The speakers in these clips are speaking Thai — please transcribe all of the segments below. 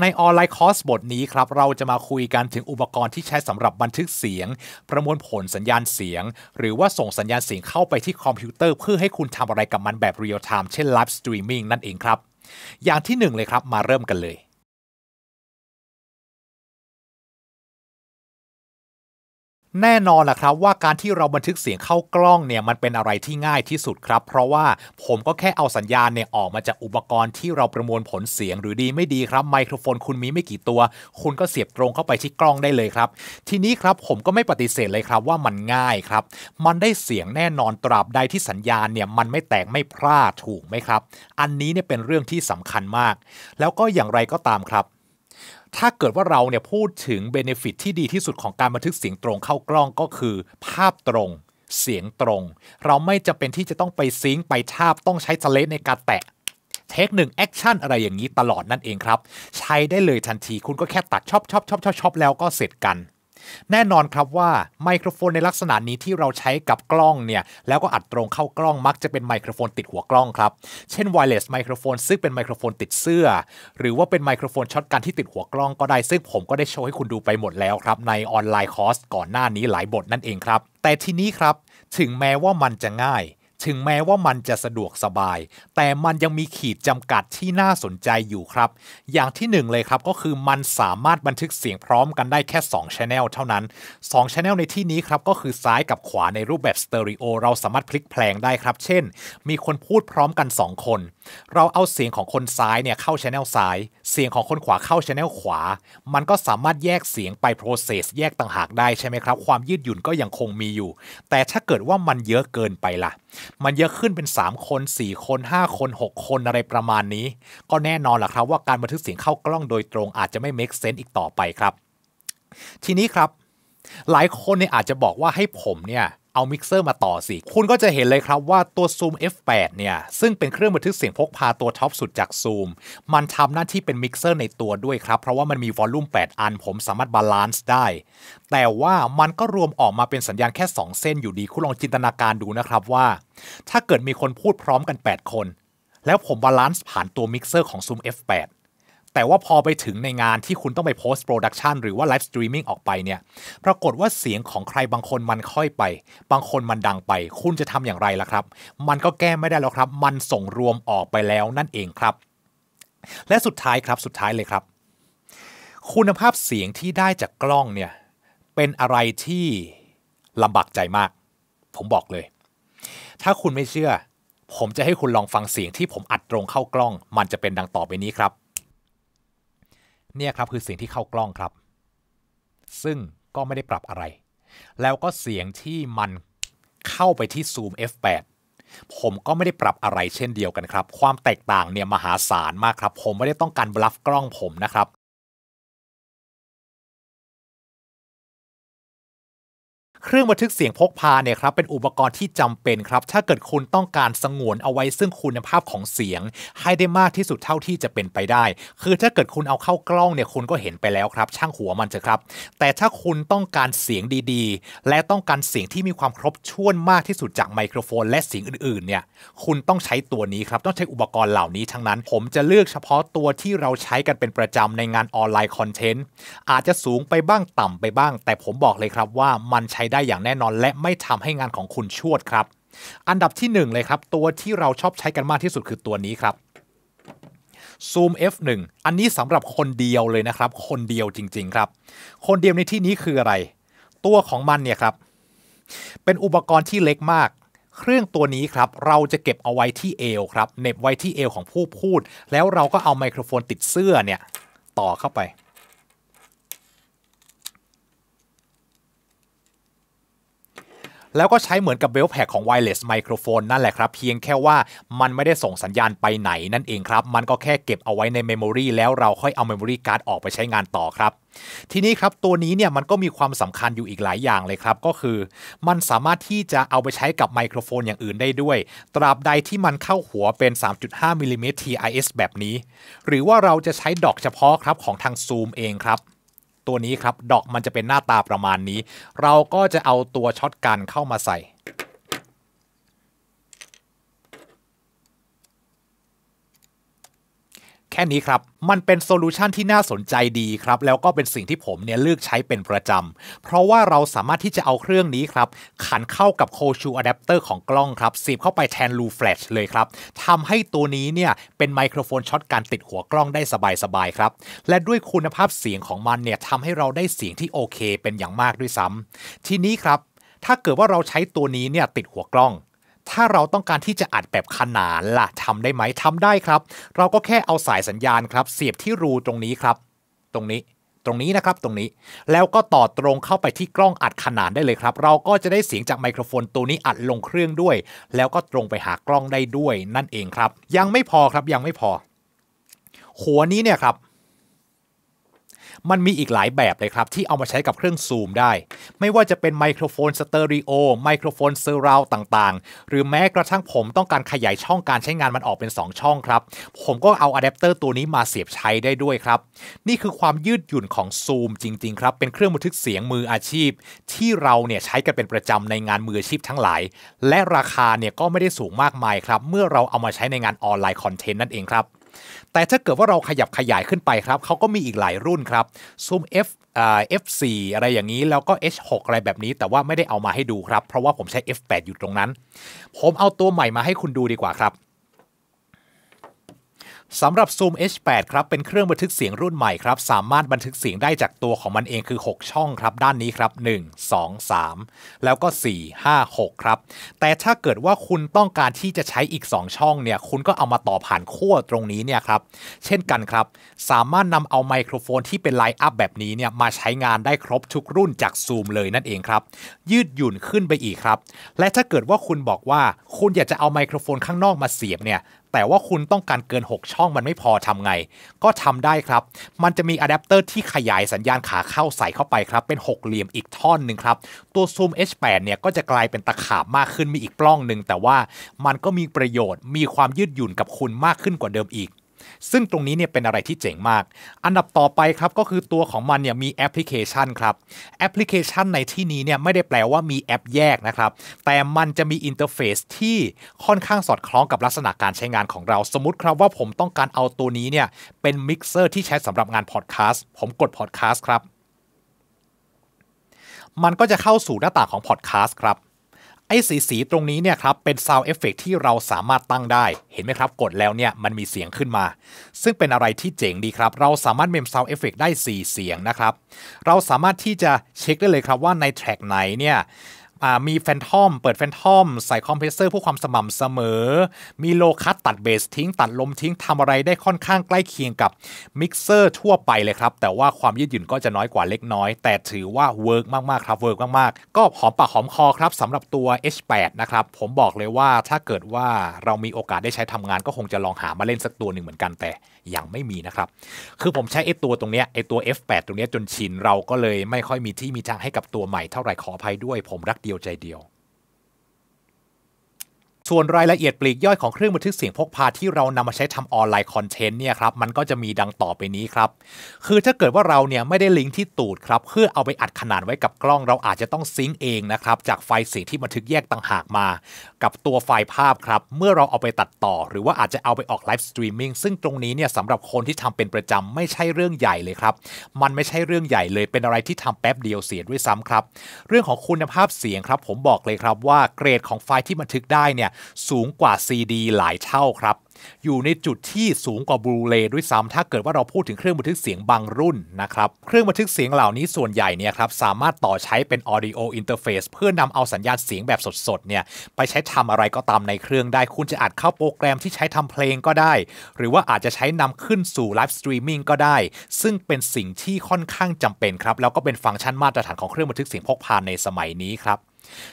ในออนไลน์คอร์สบทนี้ครับเราจะมาคุยกันถึงอุปกรณ์ที่ใช้สำหรับบันทึกเสียง ประมวลผลสัญญาณเสียง หรือว่าส่งสัญญาณเสียงเข้าไปที่คอมพิวเตอร์ เพื่อให้คุณทำอะไรกับมันแบบเรียลไทม์เช่นไลฟ์สตรีมมิ่งนั่นเองครับ อย่างที่หนึ่งเลยครับ มาเริ่มกันเลยแน่นอนล่ะครับว่าการที่เราบันทึกเสียงเข้ากล้องเนี่ยมันเป็นอะไรที่ง่ายที่สุดครับ เพราะว่าผมก็แค่เอาสัญญาณเนี่ยออกมาจากอุปกรณ์ที่เราประมวลผลเสียงหรือดีไม่ดีครับ ไมโครโฟนคุณมีไม่กี่ตัว คุณก็เสียบตรงเข้าไปที่กล้องได้เลยครับ ทีนี้ครับผมก็ไม่ปฏิเสธเลยครับว่ามันง่ายครับ มันได้เสียงแน่นอนตราบใดที่สัญญาณเนี่ย มันไม่แตกไม่พลาดถูกไหมครับอันนี้เนี่ยเป็นเรื่องที่สำคัญมาก แล้วก็อย่างไรก็ตามครับถ้าเกิดว่าเราเนี่ยพูดถึงเบเนฟิตที่ดีที่สุดของการบันทึกเสียงตรงเข้ากล้องก็คือ ภาพตรง เสียงตรง เราไม่จะเป็นที่จะต้องไปซิงไปทาบ ต้องใช้สเลตในการแตะเทคหนึ่งแอคชั่นอะไรอย่างนี้ตลอดนั่นเองครับใช้ได้เลยทันทีคุณก็แค่ตัดชอบชอบชอบชอบชอบแล้วก็เสร็จกันแน่นอนครับว่า ไมโครโฟนในลักษณะนี้ที่เราใช้กับกล้องเนี่ยแล้วก็อัดตรงเข้ากล้องมักจะเป็นไมโครโฟนติดหัวกล้องครับเช่นไวเลสไมโครโฟนซึ่งเป็นไมโครโฟนติดเสื้อ หรือว่าเป็นไมโครโฟนช็อตกันที่ติดหัวกล้องก็ได้ซึ่งผมก็ได้โชว์ให้คุณดูไปหมดแล้วครับในออนไลน์คอร์สก่อนหน้านี้หลายบทนั่นเองครับแต่ทีนี้ครับ ถึงแม้ว่ามันจะง่ายถึงแม้ว่ามันจะสะดวกสบาย แต่มันยังมีขีดจำกัดที่น่าสนใจอยู่ครับ อย่างที่หนึ่งเลยครับก็คือมันสามารถบันทึกเสียงพร้อมกันได้แค่ 2 Channel เท่านั้น 2 Channel ในที่นี้ครับ ก็คือซ้ายกับขวาในรูปแบบสเตอริโอเราสามารถพลิกแพลงได้ครับ เช่น มีคนพูดพร้อมกัน 2 คน เราเอาเสียงของคนซ้ายเนี่ยเข้าช n n e l ซ้าย เสียงของคนขวาเข้าช n n e l ขวา มันก็สามารถแยกเสียงไปโปรเซสแยกต่างหากได้ใช่ไหมครับ ความยืดหยุ่นก็ยังคงมีอยู่ แต่ถ้าเกิดว่ามันเยอะเกินไปล่ะมันเยอะขึ้นเป็น 3 คน 4 คน 5 คน 6 คนอะไรประมาณนี้ ก็แน่นอนแหละครับว่าการบันทึกเสียงเข้ากล้องโดยตรง อาจจะไม่ make sense อีกต่อไปครับ ทีนี้ครับ หลายคนเนี่ยอาจจะบอกว่าให้ผมเนี่ยเอามิกเซอร์มาต่อสิ คุณก็จะเห็นเลยครับว่าตัว Zoom F8 เนี่ย ซึ่งเป็นเครื่องบันทึกเสียงพกพาตัวท็อปสุดจาก Zoom มันทำหน้าที่เป็นมิกเซอร์ในตัวด้วยครับ เพราะว่ามันมีวอลลุ่ม8 อัน ผมสามารถบาลานซ์ได้ แต่ว่ามันก็รวมออกมาเป็นสัญญาณแค่ 2 เส้นอยู่ดี คุณลองจินตนาการดูนะครับว่า ถ้าเกิดมีคนพูดพร้อมกัน 8 คน แล้วผมบาลานซ์ผ่านตัวมิกเซอร์ของ Zoom F8 แต่ว่าพอไปถึงในงานที่คุณต้องไปโพสต์โปรดักชันหรือว่าไลฟ์สตรีมมิ่งออกไปเนี่ย ปรากฏว่าเสียงของใครบางคนมันค่อยไป บางคนมันดังไป คุณจะทำอย่างไรล่ะครับ มันก็แก้ไม่ได้แล้วครับ มันส่งรวมออกไปแล้วนั่นเองครับ และสุดท้ายครับ สุดท้ายเลยครับ คุณภาพเสียงที่ได้จากกล้องเนี่ย เป็นอะไรที่ลำบากใจมาก ผมบอกเลย ถ้าคุณไม่เชื่อ ผมจะให้คุณลองฟังเสียงที่ผมอัดตรงเข้ากล้อง มันจะเป็นดังต่อไปนี้ครับเนี่ยครับ คือเสียงที่เข้ากล้องครับ ซึ่งก็ไม่ได้ปรับอะไร แล้วก็เสียงที่มันเข้าไปที่ซูม F8 ผมก็ไม่ได้ปรับอะไรเช่นเดียวกันครับ ความแตกต่างเนี่ยมหาศาลมากครับ ผมไม่ได้ต้องการบลัฟกล้องผมนะครับเครื่องบันทึกเสียงพกพาเนี่ยครับเป็นอุปกรณ์ที่จำเป็นครับถ้าเกิดคุณต้องการสงวนเอาไว้ซึ่งคุณภาพของเสียง ให้ได้มากที่สุดเท่าที่จะเป็นไปได้ คือถ้าเกิดคุณเอาเข้ากล้องเนี่ยคุณก็เห็นไปแล้วครับ ช่างหัวมันเถอะครับแต่ถ้าคุณต้องการเสียงดี ๆ และต้องการเสียงที่มีความครบถ้วนมากที่สุดจากไมโครโฟน และเสียงอื่นๆเนี่ย คุณต้องใช้ตัวนี้ครับต้องใช้อุปกรณ์เหล่านี้ทั้งนั้นผมจะเลือกเฉพาะตัวที่เราใช้กันเป็นประจำในงานออนไลน์คอนเทนต์อาจจะสูงไปบ้างต่ำไปบ้าง แต่ผมบอกเลยครับว่ามันใช้ได้อย่างแน่นอนและไม่ทำให้งานของคุณชวดครับ อันดับที่ 1 เลยครับ ตัวที่เราชอบใช้กันมากที่สุดคือตัวนี้ครับ Zoom F1 อันนี้สำหรับคนเดียวเลยนะครับ คนเดียวจริงๆครับ คนเดียวในที่นี้คืออะไร ตัวของมันเนี่ยครับเป็นอุปกรณ์ที่เล็กมาก เครื่องตัวนี้ครับเราจะเก็บเอาไว้ที่เอวครับเน็บไว้ที่เอวของผู้พูด แล้วเราก็เอาไมโครโฟนติดเสื้อเนี่ยต่อเข้าไปแล้วก็ใช้เหมือนกับเบลแพคของไวเลสไมโครโฟนนั่นแหละครับ เพียงแค่ว่ามันไม่ได้ส่งสัญญาณไปไหนนั่นเองครับ มันก็แค่เก็บเอาไว้ในเมมโมรีแล้วเราค่อยเอาเมมโมรีการ์ดออกไปใช้งานต่อครับ ทีนี้ครับตัวนี้เนี่ยมันก็มีความสำคัญอยู่อีกหลายอย่างเลยครับ ก็คือ มันสามารถที่จะเอาไปใช้กับไมโครโฟนอย่างอื่นได้ด้วย ตราบใดที่มันเข้าหัวเป็น3.5มิลิเมตร TIS แบบนี้ หรือว่าเราจะใช้ดอกเฉพาะครับของทางซูมเองครับตัวนี้ครับ ดอกมันจะเป็นหน้าตาประมาณนี้ เราก็จะเอาตัวช็อตกันเข้ามาใส่แค่นี้ครับ มันเป็นโซลูชันที่น่าสนใจดีครับ แล้วก็เป็นสิ่งที่ผมเนี่ยเลือกใช้เป็นประจำ เพราะว่าเราสามารถที่จะเอาเครื่องนี้ครับ ขันเข้ากับโคชูอะแดปเตอร์ของกล้องครับสีบเข้าไปแทนรูแฟลชเลยครับทำให้ตัวนี้เนี่ยเป็นไมโครโฟนช็อตการติดหัวกล้องได้สบายๆครับ และด้วยคุณภาพเสียงของมันเนี่ยทำให้เราได้เสียงที่โอเคเป็นอย่างมากด้วยซ้ำ ทีนี้ครับ ถ้าเกิดว่าเราใช้ตัวนี้เนี่ยติดหัวกล้องถ้าเราต้องการที่จะอัดแบบขนานล่ะทำได้ไหมทำได้ครับ เราก็แค่เอาสายสัญญาณครับ เสียบ ที่รู ตรงนี้ครับ ตรงนี้ ตรงนี้นะครับตรงนี้ แล้วก็ต่อตรงเข้าไปที่กล้องอัดขนาน ได้เลยครับ เราก็จะได้เสียงจากไมโครโฟนตัวนี้อัดลงเครื่องด้วย แล้วก็ตรงไปหากล้องได้ด้วยนั่นเองครับ ยังไม่พอครับ ยังไม่พอ หัวนี้เนี่ยครับมันมีอีกหลายแบบเลยครับ ที่เอามาใช้กับเครื่องซูมได้ ไม่ว่าจะเป็นไมโครโฟนสเตอริโอไมโครโฟนเซอร์ราต่าง ๆ หรือแม้กระทั่งผมต้องการขยายช่องการใช้งานมันออกเป็น 2 ช่องครับผมก็เอาอะแดปเตอร์ตัวนี้มาเสียบใช้ได้ด้วยครับ นี่คือความยืดหยุ่นของซูมจริงๆ ครับเป็นเครื่องบันทึกเสียงมืออาชีพ ที่เราเนี่ยใช้กันเป็นประจำในงานมืออาชีพทั้งหลาย และราคาเนี่ยก็ไม่ได้สูงมากมายครับเมื่อเราเอามาใช้ในงานออนไลน์คอนเทนต์นั่นเองครับแต่ถ้าเกิดว่าเราขยับขยายขึ้นไปครับ เขาก็มีอีกหลายรุ่นครับซูม F เอฟสีอะไรอย่างนี้ แล้วก็ H6 อะไรแบบนี้ แต่ว่าไม่ได้เอามาให้ดูครับ เพราะว่าผมใช้ F8 อยู่ตรงนั้น ผมเอาตัวใหม่มาให้คุณดูดีกว่าครับสำหรับ Zoom H8 ครับเป็นเครื่องบันทึกเสียงรุ่นใหม่ครับสามารถบันทึกเสียงได้จากตัวของมันเองคือ 6 ช่องครับด้านนี้ครับ 1 2 3 แล้วก็ 4 5 6 ครับ แต่ถ้าเกิดว่าคุณต้องการที่จะใช้อีก 2 ช่องเนี่ยคุณก็เอามาต่อผ่านขั้วตรงนี้เนี่ยครับเช่นกันครับ สามารถนำเอาไมโครโฟนที่เป็นไลน์อัพแบบนี้เนี่ยมาใช้งานได้ครบทุกรุ่นจาก Zoom เลยนั่นเองครับยืดหยุ่นขึ้นไปอีกครับ และถ้าเกิดว่าคุณบอกว่าคุณอยากจะเอาไมโครโฟนข้างนอกมาเสียบเนี่ยแต่ว่าคุณต้องการเกิน 6 ช่องมันไม่พอทำไง ก็ทำได้ครับ มันจะมีอะแดปเตอร์ที่ขยายสัญญาณขาเข้าใส่เข้าไปครับเป็น 6 เหลี่ยมอีกท่อนหนึ่งครับ ตัวซูม H8 เนี่ยก็จะกลายเป็นตะขาบมากขึ้นมีอีกปล้องหนึ่งแต่ว่ามันก็มีประโยชน์มีความยืดหยุ่นกับคุณมากขึ้นกว่าเดิมอีกซึ่งตรงนี้เนี่ยเป็นอะไรที่เจ๋งมาก อันดับต่อไปครับก็คือตัวของมันเนี่ยมีแอปพลิเคชันครับ แอปพลิเคชันในที่นี้เนี่ยไม่ได้แปลว่ามีแอปแยกนะครับ แต่มันจะมีอินเทอร์เฟซที่ค่อนข้างสอดคล้องกับลักษณะการใช้งานของเรา สมมติครับว่าผมต้องการเอาตัวนี้เนี่ยเป็นมิกเซอร์ที่ใช้สำหรับงานพอดแคสต์ ผมกดพอดแคสต์ครับ มันก็จะเข้าสู่หน้าต่างของพอดแคสต์ครับไอ้สีสีตรงนี้เนี่ยครับเป็นซาวเอฟเฟกที่เราสามารถตั้งได้เห็นไหมครับกดแล้วเนี่ยมันมีเสียงขึ้นมา ซึ่งเป็นอะไรที่เจ๋งดีครับ เราสามารถเมมซาวเอฟเฟกได้ 4 เสียงนะครับ เราสามารถที่จะเช็คได้เลยครับว่าในแทร็กไหนเนี่ยมีแฟนทอมเปิดแฟนทอมใส่คอมเพรสเซอร์เพื่อความสม่ำเสมอ มีโลคัสตัดเบสทิ้ง ตัดลมทิ้งทำอะไรได้ค่อนข้างใกล้เคียงกับมิกเซอร์ทั่วไปเลยครับแต่ว่าความยืดหยุ่นก็จะน้อยกว่าเล็กน้อย แต่ถือว่าเวิร์กมากๆครับเวิร์กมาก ๆ ก็หอมปาก หอมคอครับสำหรับตัว H8 นะครับ ผมบอกเลยว่าถ้าเกิดว่าเรามีโอกาสได้ใช้ทำงานก็คงจะลองหามาเล่นสักตัวหนึ่งเหมือนกันแต่ยังไม่มีนะครับ คือผมใช้ไอ้ตัวตรงเนี้ยไอ้ตัว F8 ตรงเนี้ยจนชิน เราก็เลยไม่ค่อยมีที่มีทางให้กับตัวใหม่ เท่าไหร่ขออภัยด้วย ผมรักเดียวใจเดียวส่วนรายละเอียดปลีกย่อยของเครื่องบันทึกเสียงพกพาที่เรานำมาใช้ทำออนไลน์คอนเทนต์เนี่ยครับมันก็จะมีดังต่อไปนี้ครับ คือถ้าเกิดว่าเราเนี่ยไม่ได้ลิงก์ที่ตูดครับเพื่อเอาไปอัดขนาดไว้กับกล้องเราอาจจะต้องซิง์เองนะครับจากไฟล์เสียงที่บันทึกแยกต่างหากมา กับตัวไฟล์ภาพครับ เมื่อเราเอาไปตัดต่อ หรือว่าอาจจะเอาไปออกไลฟ์สตรีมมิ่งซึ่งตรงนี้เนี่ยสำหรับคนที่ทำเป็นประจำไม่ใช่เรื่องใหญ่เลยครับมันไม่ใช่เรื่องใหญ่เลยเป็นอะไรที่ทำแป๊บเดียวเสียด้วยซ้ำครับ เรื่องของคุณภาพเสียงครับผมบอกเลยครับว่าเกรดของไฟล์ที่บันทึกได้เนี่ยสูงกว่า CD หลายเท่าครับ อยู่ในจุดที่สูงกว่าบลูเรย์ด้วยซ้ำ ถ้าเกิดว่าเราพูดถึงเครื่องบันทึกเสียงบางรุ่นนะครับ เครื่องบันทึกเสียงเหล่านี้ส่วนใหญ่เนี่ยครับสามารถต่อใช้เป็น audio interface เพื่อนำเอาสัญญาณเสียงแบบสดๆเนี่ยไปใช้ทำอะไรก็ตามในเครื่องได้ คุณจะอัดเข้าโปรแกรมที่ใช้ทำเพลงก็ได้ หรือว่าอาจจะใช้นำขึ้นสู่ไลฟ์สตรีมมิ่งก็ได้ ซึ่งเป็นสิ่งที่ค่อนข้างจำเป็นครับ แล้วก็เป็นฟังก์ชันมาตรฐานของเครื่องบันทึกเสียงพกพาในสมัยนี้ครับ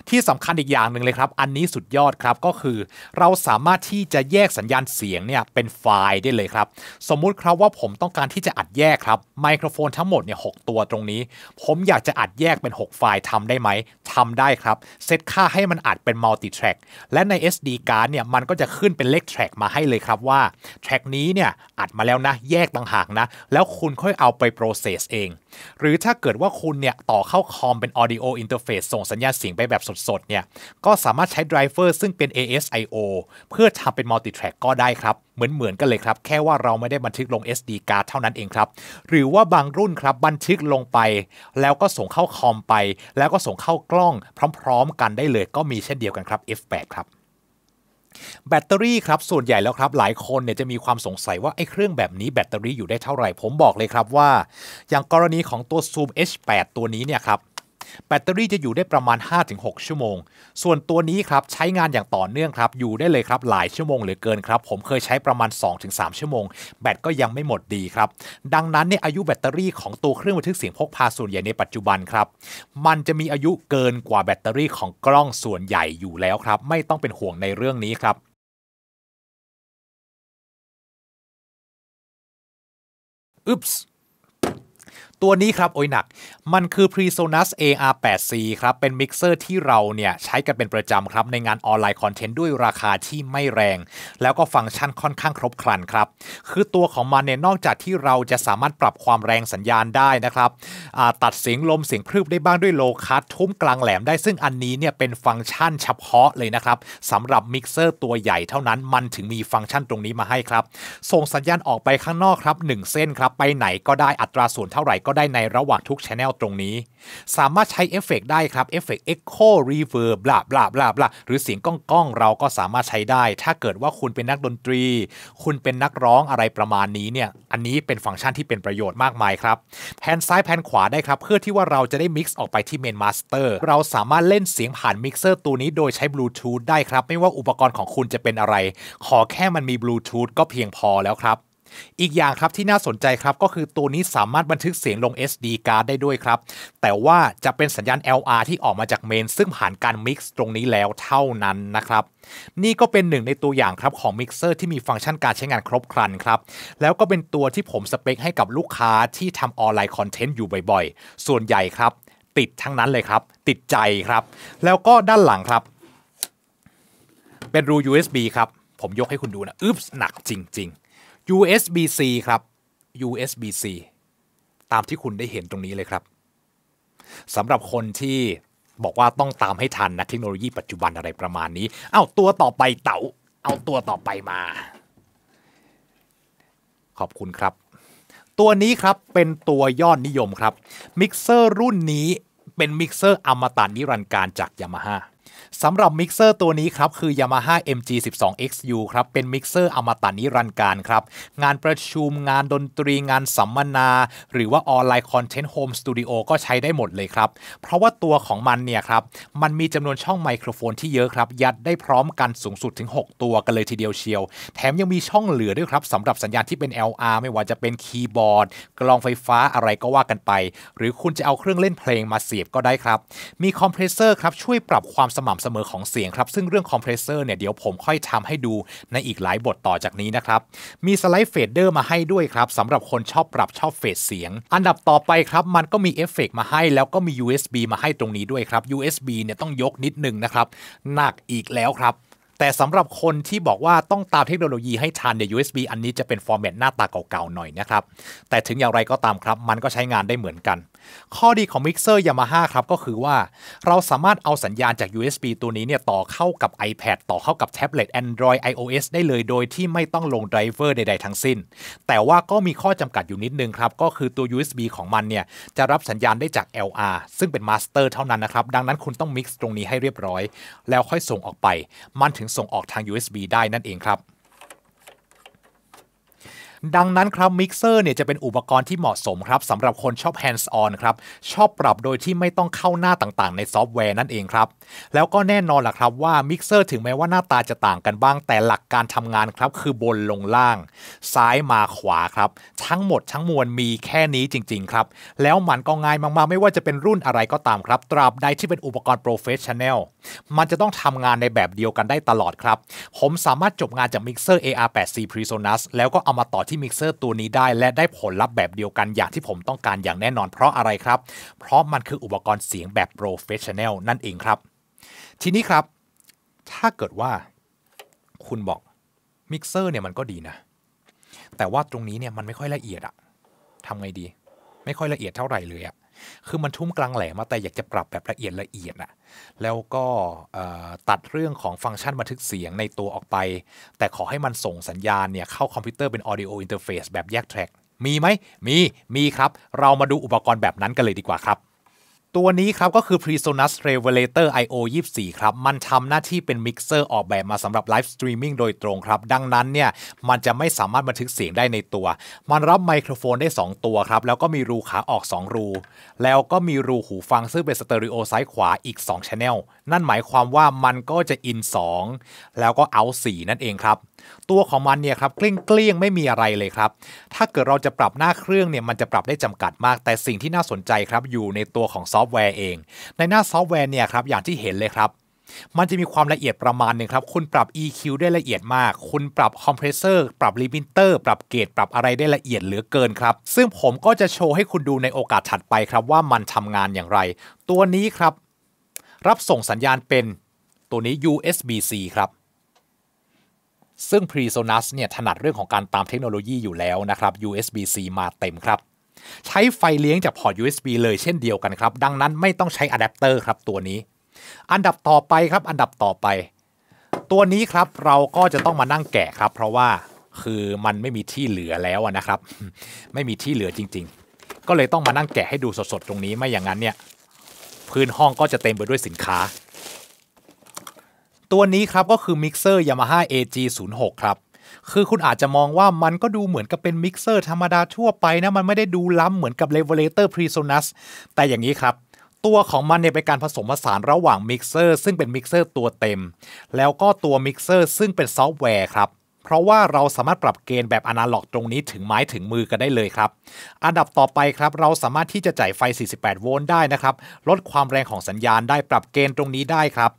ที่สำคัญอีกอย่างหนึ่งเลยครับ อันนี้สุดยอดครับ ก็คือ เราสามารถที่จะแยกสัญญาณเสียงเนี่ยเป็นไฟล์ได้เลยครับ สมมุติครับว่าผมต้องการที่จะอัดแยกครับ ไมโครโฟนทั้งหมดเนี่ยหตัวตรงนี้ ผมอยากจะอัดแยกเป็น 6 ไฟล์ทำได้ไหมทำได้ครับ เซตค่าให้มันอัดเป็นมัลติแทร็กและใน SD าร์ดเนี่ยมันก็จะขึ้นเป็นเลขแทร็กมาให้เลยครับว่าแทร็กนี้เนี่ยอัดมาแล้วนะแยกต่างหากนะแล้วคุณค่อยเอาไปโปรเซสเองหรือถ้าเกิดว่าคุณเนี่ยต่อเข้าคอมเป็นออ a โออินเทอร์เฟซส่งสัญญาณเสียงไปแบบสดๆเนี่ย ก็สามารถใช้ไดรเวอร์ซึ่งเป็น ASIO เพื่อทำเป็นมัลติแทร็กก็ได้ครับ เหมือนๆกันเลยครับ แค่ว่าเราไม่ได้บันทึกลง SD card เท่านั้นเองครับ หรือว่าบางรุ่นครับบันทึกลงไป แล้วก็ส่งเข้าคอมไป แล้วก็ส่งเข้ากล้องพร้อมๆ กันได้เลย ก็มีเช่นเดียวกันครับ F8 ครับ แบตเตอรี่ครับส่วนใหญ่แล้วครับหลายคนเนี่ยจะมีความสงสัยว่าไอ้เครื่องแบบนี้แบตเตอรี่อยู่ได้เท่าไหร่ ผมบอกเลยครับว่า อย่างกรณีของตัว Zoom H8 ตัวนี้เนี่ยครับแบตเตอรี่จะอยู่ได้ประมาณ 5-6 ชั่วโมง ส่วนตัวนี้ครับใช้งานอย่างต่อเนื่องครับอยู่ได้เลยครับหลายชั่วโมงเหลือเกินครับผมเคยใช้ประมาณ 2-3 ชั่วโมง แบตก็ยังไม่หมดดีครับ ดังนั้นเนี่ยอายุแบตเตอรี่ของตัวเครื่องบันทึกเสียงพกพาส่วนใหญ่ในปัจจุบันครับ มันจะมีอายุเกินกว่าแบตเตอรี่ของกล้องส่วนใหญ่อยู่แล้วครับไม่ต้องเป็นห่วงในเรื่องนี้ครับอึ๊บส์ตัวนี้ครับโอ้ยหนัก มันคือ PreSonus AR8C ครับเป็นมิกเซอร์ที่เราเนี่ยใช้กันเป็นประจำครับในงานออนไลน์คอนเทนต์ด้วยราคาที่ไม่แรง แล้วก็ฟังก์ชันค่อนข้างครบครันครับคือตัวของมันเนี่ยนอกจากที่เราจะสามารถปรับความแรงสัญญาณได้นะครับตัดเสียงลมเสียงพลืบได้บ้างด้วยโลคัสทุ้มกลางแหลมได้ซึ่งอันนี้เนี่ยเป็นฟังก์ชันเฉพาะเลยนะครับสำหรับมิกเซอร์ตัวใหญ่เท่านั้นมันถึงมีฟังก์ชันตรงนี้มาให้ครับส่งสัญญาณออกไปข้างนอกครับ1เส้นครับไปไหนก็ได้อัตราส่วนเท่าไหร่ก็ได้ในระหว่างทุกช n e l ตรงนี้ สามารถใช้เอฟเฟกได้ครับเอฟเฟกต์เอ็กโครีเวิร์บบลาบลาบลาบลาหรือเสียงก้องก้องเราก็สามารถใช้ได้ ถ้าเกิดว่าคุณเป็นนักดนตรี คุณเป็นนักร้องอะไรประมาณนี้เนี่ย อันนี้เป็นฟังก์ชันที่เป็นประโยชน์มากมายครับแผ่นซ้ายแผ่นขวาได้ครับ เพื่อที่ว่าเราจะได้มิกซ์ออกไปที่เมนมาสเตอร์เราสามารถเล่นเสียงผ่านมิกเซอร์ตัวนี้โดยใช้บลูทูธได้ครับไม่ว่าอุปกรณ์ของคุณจะเป็นอะไร ขอแค่มันมีบลูทูธก็เพียงพอแล้วครับอีกอย่างครับที่น่าสนใจครับก็คือตัวนี้สามารถบันทึกเสียงลง SD card ได้ด้วยครับ แต่ว่าจะเป็นสัญญาณ LR ที่ออกมาจากเมน ซึ่งผ่านการมิกซ์ตรงนี้แล้วเท่านั้นนะครับ นี่ก็เป็นหนึ่งในตัวอย่างครับของมิกเซอร์ที่มีฟังก์ชันการใช้งานครบครันครับแล้วก็เป็นตัวที่ผมสเปคให้กับลูกค้าที่ทำออนไลน์คอนเทนต์อยู่บ่อยๆ ส่วนใหญ่ครับ ติดทั้งนั้นเลยครับ ติดใจครับ แล้วก็ด้านหลังครับ เป็นรู USB ครับผมยกให้คุณดูนะอึ๊บหนักจริง ๆ USB-C ครับ USB-C ตามที่คุณได้เห็นตรงนี้เลยครับสำหรับคนที่บอกว่าต้องตามให้ทันนะเทคโนโลยีปัจจุบันอะไรประมาณนี้ เอาตัวต่อไปเต๋า เอาตัวต่อไปมา ขอบคุณครับ ตัวนี้ครับ เป็นตัวยอดนิยมครับ มิกเซอร์รุ่นนี้เป็นมิกเซอร์อมตะนิรันดร์การจากยามาฮ่าสำหรับมิกเซอร์ตัวนี้ครับ คือ Yamaha MG12XU ครับ เป็นมิกเซอร์อมตะนิรันดร์การครับ งานประชุมงานดนตรีงานสัมมนาหรือว่าออนไลน์คอนเทนต์โฮมสตูดิโอก็ใช้ได้หมดเลยครับ เพราะว่าตัวของมันเนี่ยครับ มันมีจำนวนช่องไมโครโฟนที่เยอะครับ ยัดได้พร้อมกันสูงสุดถึง 6 ตัวกันเลยทีเดียวเชียว แถมยังมีช่องเหลือด้วยครับสำหรับสัญญาณที่เป็น LR ไม่ว่าจะเป็นคีย์บอร์ด กลองไฟฟ้าอะไรก็ว่ากันไป หรือคุณจะเอาเครื่องเล่นเพลงมาเสียบก็ได้ครับมีคอมเพรสเซอร์ครับช่วยปรับความสม่ำเสมอของเสียงครับ ซึ่งเรื่องคอมเพรสเซอร์เนี่ยเดี๋ยวผมค่อยทำให้ดูในอีกหลายบทต่อจากนี้นะครับ มีสไลด์เฟดเดอร์มาให้ด้วยครับสำหรับคนชอบปรับชอบเฟดเสียง อันดับต่อไปครับ มันก็มีเอฟเฟกมาให้ แล้วก็มี USB มาให้ตรงนี้ด้วยครับ USB เนี่ยต้องยกนิดนึงนะครับ หนักอีกแล้วครับแต่สำหรับคนที่บอกว่าต้องตามเทคโนโลยีให้ทันเนี่ย USB อันนี้จะเป็นฟอร์แมตหน้าตาเก่าๆ หน่อยนะครับ แต่ถึงอย่างไรก็ตามครับ มันก็ใช้งานได้เหมือนกัน ข้อดีของมิกเซอร์ Yamaha ครับก็คือว่า เราสามารถเอาสัญญาณจาก USB ตัวนี้เนี่ยต่อเข้ากับ iPad ต่อเข้ากับแท็บเล็ต Android iOS ได้เลยโดยที่ไม่ต้องลงไดรเวอร์ใดๆ ทั้งสิ้น แต่ว่าก็มีข้อจำกัดอยู่นิดนึงครับ ก็คือตัว USB ของมันเนี่ยจะรับสัญญาณได้จาก LR ซึ่งเป็นมาสเตอร์เท่านั้นนะครับ ดังนั้นคุณต้องมิกซ์ตรงนี้ให้เรียบร้อยแล้วค่อยส่งออกไปมันถึงส่งออกทาง USB ได้นั่นเองครับดังนั้นครับมิกเซอร์เนี่ยจะเป็นอุปกรณ์ที่เหมาะสมครับสำหรับคนชอบ hands on ครับชอบปรับโดยที่ไม่ต้องเข้าหน้าต่างๆ ในซอฟต์แวร์นั่นเองครับแล้วก็แน่นอนล่ะครับว่ามิกเซอร์ถึงแม้ว่าหน้าตาจะต่างกันบ้าง แต่หลักการทำงานครับคือบนลงล่าง ซ้ายมาขวาครับ ทั้งหมดทั้งมวลมีแค่นี้จริงๆครับแล้วมันก็ง่ายมากๆ ไม่ว่าจะเป็นรุ่นอะไรก็ตามครับตราบใดที่เป็นอุปกรณ์ professional มันจะต้องทำงานในแบบเดียวกันได้ตลอดครับผมสามารถจบงานจากมิกเซอร์ AR8C Presonus แล้วก็เอามาต่อที่มิกเซอร์ตัวนี้ได้และได้ผลลัพธ์แบบเดียวกันอย่างที่ผมต้องการอย่างแน่นอนเพราะอะไรครับ เพราะมันคืออุปกรณ์เสียงแบบโปรเฟชชั่นแนลนั่นเองครับ ทีนี้ครับถ้าเกิดว่าคุณบอกมิกเซอร์เนี่ยมันก็ดีนะ แต่ว่าตรงนี้เนี่ยมันไม่ค่อยละเอียดอะทำไงดี ไม่ค่อยละเอียดเท่าไหร่เลยอะคือมันทุ่มกลางแหลมมาแต่อยากจะปรับแบบละเอียดละเอียดอะแล้วก็ตัดเรื่องของฟังก์ชันบันทึกเสียงในตัวออกไป แต่ขอให้มันส่งสัญญาณเนี่ยเข้าคอมพิวเตอร์เป็น audio interface แบบแยกแทร็ก มีไหม มี มีครับ เรามาดูอุปกรณ์แบบนั้นกันเลยดีกว่าครับตัวนี้ครับ ก็คือ Presonus Revelator IO 24ครับ มันทำหน้าที่เป็นมิกเซอร์ออกแบบมาสำหรับไลฟ์สตรีมมิ่งโดยตรงครับ ดังนั้นเนี่ย มันจะไม่สามารถบันทึกเสียงได้ในตัว มันรับไมโครโฟนได้ 2 ตัวครับ แล้วก็มีรูขาออก 2 รู แล้วก็มีรูหูฟังซึ่งเป็นสเตอริโอซ้ายขวาอีก2 c h ช n n e l นั่นหมายความว่ามันก็จะอิน2แล้วก็เอา 4 นั่นเองครับ ตัวของมันเนี่ยครับเกลี้ยงงไม่มีอะไรเลยครับ ถ้าเกิดเราจะปรับหน้าเครื่องเนี่ยมันจะปรับได้จำกัดมาก แต่สิ่งที่น่าสนใจครับอยู่ในตัวของซอฟต์แวร์เอง ในหน้าซอฟต์แวร์เนี่ยครับอย่างที่เห็นเลยครับ มันจะมีความละเอียดประมาณหนึ่งครับคุณปรับ EQ ได้ละเอียดมาก คุณปรับคอมเพรสเซอร์ปรับลิมิเตอร์ ปรับเกตปรับอะไรได้ละเอียดเหลือเกินครับ ซึ่งผมก็จะโชว์ให้คุณดูในโอกาสถัดไปครับว่ามันทำงานอย่างไร ตัวนี้ครับรับส่งสัญญาณเป็นตัวนี้ USB-C ครับ ซึ่ง PreSonus เนี่ยถนัดเรื่องของการตามเทคโนโลยีอยู่แล้วนะครับ USB-C มาเต็มครับ ใช้ไฟเลี้ยงจากพอร์ต USB เลยเช่นเดียวกันครับ ดังนั้นไม่ต้องใช้อะแดปเตอร์ครับ ตัวนี้ อันดับต่อไปครับอันดับต่อไป ตัวนี้ครับเราก็จะต้องมานั่งแกะครับ เพราะว่าคือมันไม่มีที่เหลือแล้วนะครับไม่มีที่เหลือจริงๆ ก็เลยต้องมานั่งแกะให้ดูสดๆ ตรงนี้ไม่อย่างนั้นเนี่ยพื้นห้องก็จะเต็มไปด้วยสินค้า ตัวนี้ครับก็คือมิกเซอร์ Yamaha AG06 ครับ คือคุณอาจจะมองว่ามันก็ดูเหมือนกับเป็นมิกเซอร์ธรรมดาทั่วไปนะ มันไม่ได้ดูล้ำเหมือนกับ r e v e l a t o r Presonus แต่อย่างนี้ครับ ตัวของมันเนี่ยเป็นการผสมผสานระหว่างมิกเซอร์ซึ่งเป็นมิกเซอร์ตัวเต็ม แล้วก็ตัวมิกเซอร์ซึ่งเป็นซอฟต์แวร์ครับเพราะว่าเราสามารถปรับเกณฑ์แบบอนาล็อกตรงนี้ถึงไม้ถึงมือกันได้เลยครับอันดับต่อไปครับ เราสามารถที่จะจ่ายไฟ 48 โวลต์ได้นะครับ ลดความแรงของสัญญาณได้ปรับเกณฑ์ตรงนี้ได้ครับ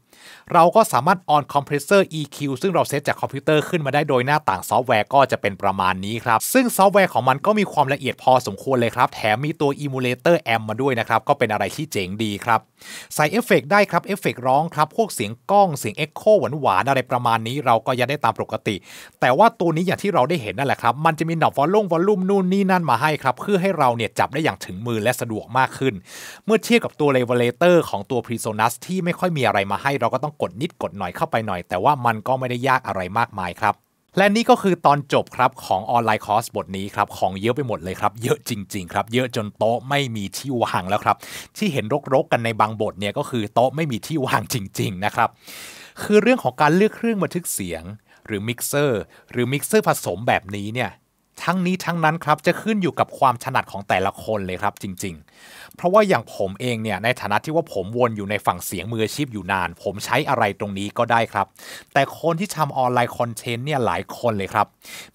เราก็สามารถ on compressor EQ ซึ่งเราเซตจากคอมพิวเตอร์ขึ้นมาได้โดยหน้าต่างซอฟต์แวร์ก็จะเป็นประมาณนี้ครับซึ่งซอฟต์แวร์ของมันก็มีความละเอียดพอสมควรเลยครับแถมมีตัว emulator amp มาด้วยนะครับก็เป็นอะไรที่เจ๋งดีครับใส่เอฟเฟกได้ครับเอฟเฟกร้องครับพวกเสียงกล้องเสียงเอ็กโคหวานๆอะไรประมาณนี้เราก็ยังได้ตามปกติ แต่ว่าตัวนี้อย่างที่เราได้เห็นนั่นแหละครับมันจะมีหนอบวอลลุ่มวอลลุ่มนู่นนี่นั่นมาให้ครับเพื่อให้เราเนี่ยจับได้อย่างถึงมือและสะดวกมากขึ้น เมื่อเทียบกับตัวเลเวลเลเตอร์ของตัว p r e s o n u s ที่ไม่ค่อยมีอะไรมาให้เราราก็ต้องกดนิดกดหน่อยเข้าไปหน่อยแต่ว่ามันก็ไม่ได้ยากอะไรมากมายครับ และนี่ก็คือตอนจบครับของออนไลน์คอร์สบทนี้ครับของเยอะไปหมดเลยครับเยอะจริงๆครับเยอะจนโต๊ะไม่มีที่วางแล้วครับที่เห็นรกๆกันในบางบทเนี่ยก็คือโต๊ะไม่มีที่วางจริงๆนะครับคือเรื่องของการเลือกเครื่องบันทึกเสียง หรือมิกเซอร์หรือมิกเซอร์ผสมแบบนี้เนี่ยทั้งนี้ทั้งนั้นครับจะขึ้นอยู่กับความถนัดของแต่ละคนเลยครับจริง ๆเพราะว่าอย่างผมเองเนี่ยในฐานะที่ว่าผมวนอยู่ในฝั่งเสียงมืออาชีพอยู่นาน ผมใช้อะไรตรงนี้ก็ได้ครับ แต่คนที่ทำออนไลน์คอนเทนต์เนี่ยหลายคนเลยครับ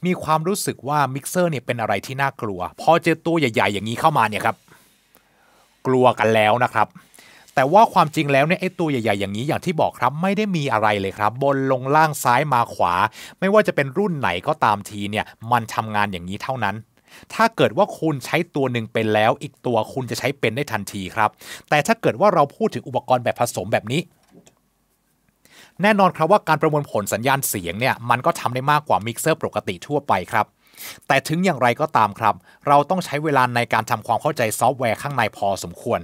มีความรู้สึกว่ามิกเซอร์เนี่ยเป็นอะไรที่น่ากลัวพอเจอตัวใหญ่ๆอย่างนี้เข้ามาเนี่ยครับกลัวกันแล้วนะครับ แต่ว่าความจริงแล้วเนี่ยไอ้ตัวใหญ่ๆอย่างนี้อย่างที่บอกครับ ไม่ได้มีอะไรเลยครับบนลงล่างซ้ายมาขวา ไม่ว่าจะเป็นรุ่นไหนก็ตามทีเนี่ยมันทำงานอย่างนี้เท่านั้นถ้าเกิดว่าคุณใช้ตัวหนึ่งเป็นแล้ว อีกตัวคุณจะใช้เป็นได้ทันทีครับ แต่ถ้าเกิดว่าเราพูดถึงอุปกรณ์แบบผสมแบบนี้ แน่นอนครับว่าการประมวลผลสัญญาณเสียงเนี่ยมันก็ทำได้มากกว่ามิกเซอร์ปกติทั่วไปครับ แต่ถึงอย่างไรก็ตามครับ เราต้องใช้เวลาในการทำความเข้าใจซอฟต์แวร์ข้างในพอสมควร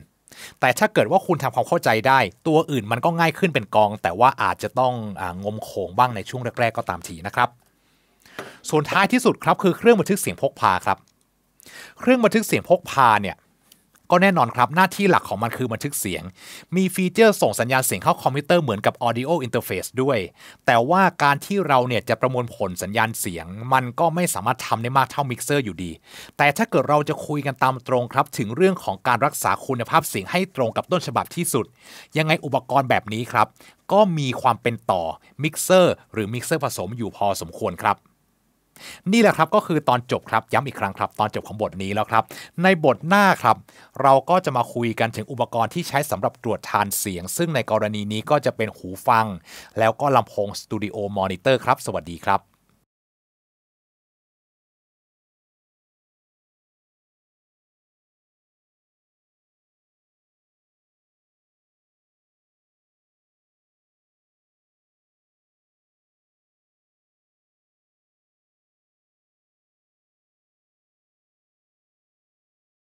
แต่ถ้าเกิดว่าคุณทำความเข้าใจได้ ตัวอื่นมันก็ง่ายขึ้นเป็นกอง แต่ว่าอาจจะต้ององมโขงบ้างในช่วงแรกๆก็ตามทีนะครับส่วนท้ายที่สุดครับคือเครื่องบันทึกเสียงพกพาครับ เครื่องบันทึกเสียงพกพาเนี่ย ก็แน่นอนครับ หน้าที่หลักของมันคือบันทึกเสียง มีฟีเจอร์ส่งสัญญาณเสียงเข้าคอมพิวเตอร์เหมือนกับ audio interface ด้วย แต่ว่าการที่เราเนี่ยจะประมวลผลสัญญาณเสียง มันก็ไม่สามารถทำได้มากเท่ามิกเซอร์ อยู่ดี แต่ถ้าเกิดเราจะคุยกันตามตรงครับ ถึงเรื่องของการรักษาคุณภาพเสียงให้ตรงกับต้นฉบับที่สุดยังไงอุปกรณ์แบบนี้ครับก็มีความเป็นต่อมิกเซอร์ หรือมิกเซอร์ผสมอยู่พอสมควรครับนี่แหละครับก็คือตอนจบครับ ย้ำอีกครั้งครับ ตอนจบของบทนี้แล้วครับ ในบทหน้าครับ เราก็จะมาคุยกันถึงอุปกรณ์ที่ใช้สำหรับตรวจทานเสียง ซึ่งในกรณีนี้ก็จะเป็นหูฟัง แล้วก็ลำโพงสตูดิโอมอนิเตอร์ครับสวัสดีครับ